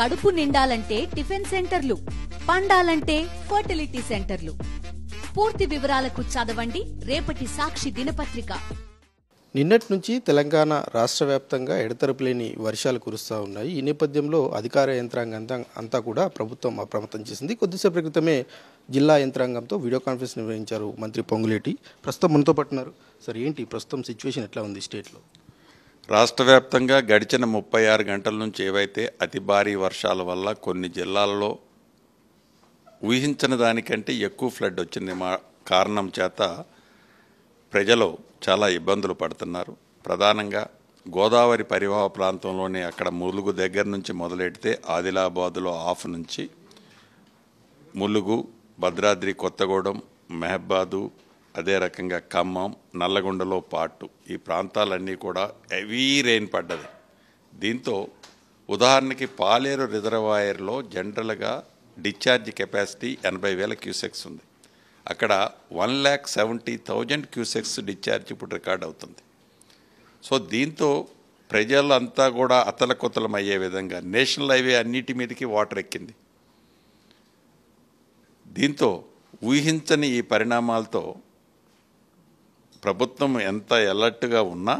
కడుపు నిండాలంటే టిఫిన్ సెంటర్లు పండాలంటే ఫర్టిలిటీ సెంటర్లు పూర్తి వివరాలకు చదవండి రేపటి సాక్షి దినపత్రిక నిన్నటి నుంచి తెలంగాణ రాష్ట్ర వ్యాప్తంగా ఎడతెరపు లేని వర్షాలు కురుస్తూ ఉన్నాయి ఈ నేపథ్యంలో అధికార యంత్రాంగం అంతా అంతా కూడా ప్రభుత్వం అప్రమత్తం చేసింది కొద్దిసేపు క్రితమే జిల్లా యంత్రాంగంతో వీడియో కాన్ఫరెన్స్ నిర్వహించారు మంత్రి పొంగులేటి ప్రస్తుతం మనతో పట్టున్నారు సార్ ఏంటి ప్రస్తుతం సిచ్యువేషన్ ఎట్లా ఉంది స్టేట్లో రాష్ట్ర వ్యాప్తంగా గడిచిన ముప్పై ఆరు గంటల నుంచి ఏవైతే అతి భారీ వర్షాల వల్ల కొన్ని జిల్లాల్లో ఊహించిన దానికంటే ఎక్కువ ఫ్లడ్ వచ్చింది మా కారణం చేత ప్రజలు చాలా ఇబ్బందులు పడుతున్నారు ప్రధానంగా గోదావరి పరివాహ ప్రాంతంలోని అక్కడ ములుగు దగ్గర నుంచి మొదలెడితే ఆదిలాబాదులో ఆఫ్ నుంచి ములుగు భద్రాద్రి కొత్తగూడెం మెహబాదు అదే రకంగా ఖమ్మం నల్లగొండలో పాటు ఈ ప్రాంతాలన్నీ కూడా హెవీ రెయిన్ పడ్డది దీంతో ఉదాహరణకి పాలేరు రిజర్వాయర్లో జనరల్గా డిశ్చార్జ్ కెపాసిటీ ఎనభై వేల క్యూసెక్స్ ఉంది అక్కడ one lakh seventy thousand cusecs discharge ఇప్పుడు రికార్డ్ అవుతుంది సో దీంతో ప్రజలంతా కూడా అతలకొతలం అయ్యే విధంగా నేషనల్ హైవే అన్నిటి మీదకి వాటర్ ఎక్కింది దీంతో ఊహించని ఈ పరిణామాలతో ప్రభుత్వం ఎంత ఎలర్ట్గా ఉన్నా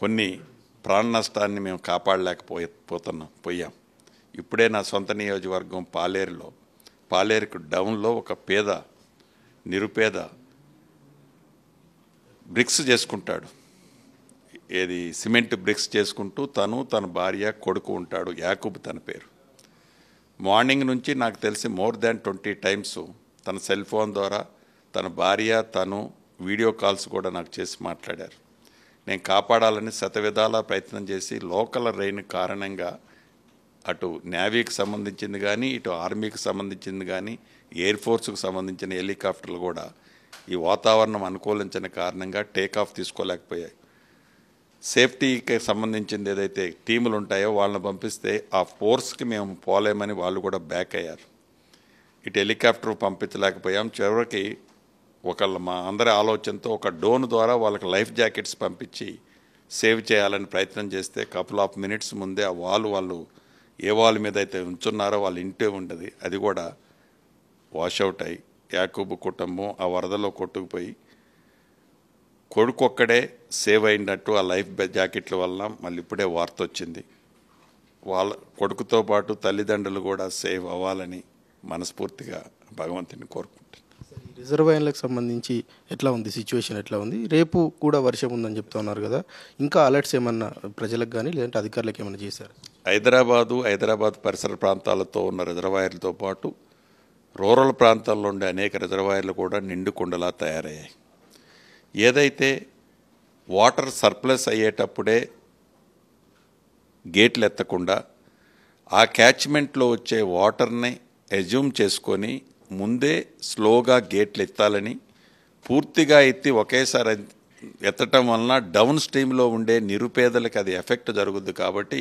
కొన్ని ప్రాణ నష్టాన్ని మేము కాపాడలేకపోయి పోతున్నాం పోయాం ఇప్పుడే నా సొంత నియోజకవర్గం పాలేరులో పాలేరుకు డౌన్లో ఒక పేద నిరుపేద బ్రిక్స్ చేసుకుంటాడు ఏది సిమెంట్ బ్రిక్స్ చేసుకుంటూ తను తన భార్య కొడుకు ఉంటాడు యాకూబ్ తన పేరు మార్నింగ్ నుంచి నాకు తెలిసి మోర్ దాన్ ట్వంటీ టైమ్స్ తన సెల్ ఫోన్ ద్వారా తన భార్య తను వీడియో కాల్స్ కూడా నాకు చేసి మాట్లాడారు నేను కాపాడాలని విధాలా ప్రయత్నం చేసి లోకల్ రైన్ కారణంగా అటు నేవీకి సంబంధించింది కానీ ఇటు ఆర్మీకి సంబంధించింది కానీ ఎయిర్ ఫోర్స్కి సంబంధించిన హెలికాప్టర్లు కూడా ఈ వాతావరణం అనుకూలించిన కారణంగా టేకాఫ్ తీసుకోలేకపోయాయి సేఫ్టీకి సంబంధించింది ఏదైతే టీములు ఉంటాయో వాళ్ళని పంపిస్తే ఆ ఫోర్స్కి మేము పోలేమని వాళ్ళు కూడా బ్యాక్ అయ్యారు ఇటు హెలికాప్టర్ పంపించలేకపోయాం చివరికి ఒకళ్ళ మా అందరి ఆలోచనతో ఒక డోన్ ద్వారా వాళ్ళకి లైఫ్ జాకెట్స్ పంపించి సేవ్ చేయాలని ప్రయత్నం చేస్తే కపుల్ ఆఫ్ మినిట్స్ ముందే ఆ వాళ్ళు వాళ్ళు ఏ వాళ్ళ మీద అయితే ఉంచున్నారో వాళ్ళ ఇంటే ఉండదు అది కూడా వాషౌట్ అయ్యి యాకూబు కుటుంబం ఆ వరదలో కొట్టుకుపోయి కొడుకు ఒక్కడే సేవ్ అయినట్టు ఆ లైఫ్ జాకెట్ల వల్ల మళ్ళీ ఇప్పుడే వార్త వచ్చింది వాళ్ళ కొడుకుతో పాటు తల్లిదండ్రులు కూడా సేవ్ అవ్వాలని మనస్ఫూర్తిగా భగవంతుని కోరుకుంటుంది రిజర్వాయర్లకు సంబంధించి ఎట్లా ఉంది సిచ్యువేషన్ ఎట్లా ఉంది రేపు కూడా వర్షం ఉందని చెప్తా ఉన్నారు కదా ఇంకా అలర్ట్స్ ఏమన్నా ప్రజలకు కానీ లేదంటే అధికారులకు ఏమైనా చేశారు హైదరాబాదు హైదరాబాద్ పరిసర ప్రాంతాలతో ఉన్న రిజర్వాయర్లతో పాటు రూరల్ ప్రాంతాల్లో ఉండే అనేక రిజర్వాయర్లు కూడా నిండు కుండలా తయారయ్యాయి ఏదైతే వాటర్ సర్ప్లస్ అయ్యేటప్పుడే గేట్లు ఎత్తకుండా ఆ క్యాచ్మెంట్లో వచ్చే వాటర్ని ఎజ్యూమ్ చేసుకొని ముందే స్లోగా గేట్లు ఎత్తాలని పూర్తిగా ఎత్తి ఒకేసారి ఎత్తటం వలన డౌన్ స్ట్రీమ్లో ఉండే నిరుపేదలకు అది ఎఫెక్ట్ జరుగుద్దు కాబట్టి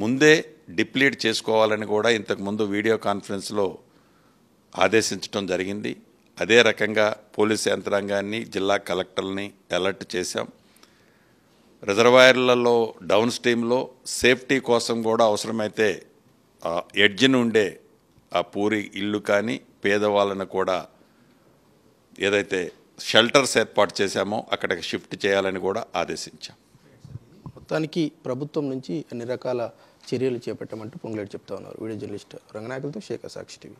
ముందే డిప్లీట్ చేసుకోవాలని కూడా ఇంతకుముందు వీడియో కాన్ఫరెన్స్లో ఆదేశించడం జరిగింది అదే రకంగా పోలీస్ యంత్రాంగాన్ని జిల్లా కలెక్టర్ని అలర్ట్ చేశాం రిజర్వాయర్లలో డౌన్ స్ట్రీమ్లో సేఫ్టీ కోసం కూడా అవసరమైతే ఎడ్జిని ఉండే ఆ పూరి ఇల్లు కానీ పేదవాళ్ళను కూడా ఏదైతే షెల్టర్స్ ఏర్పాటు చేశామో అక్కడికి షిఫ్ట్ చేయాలని కూడా ఆదేశించాం మొత్తానికి ప్రభుత్వం నుంచి అన్ని రకాల చర్యలు చేపట్టమంటూ పొంగులేడు చెప్తా ఉన్నారు వీడియో జర్నలిస్ట్ రంగనాయకులతో శేఖర్ సాక్షి టీవీ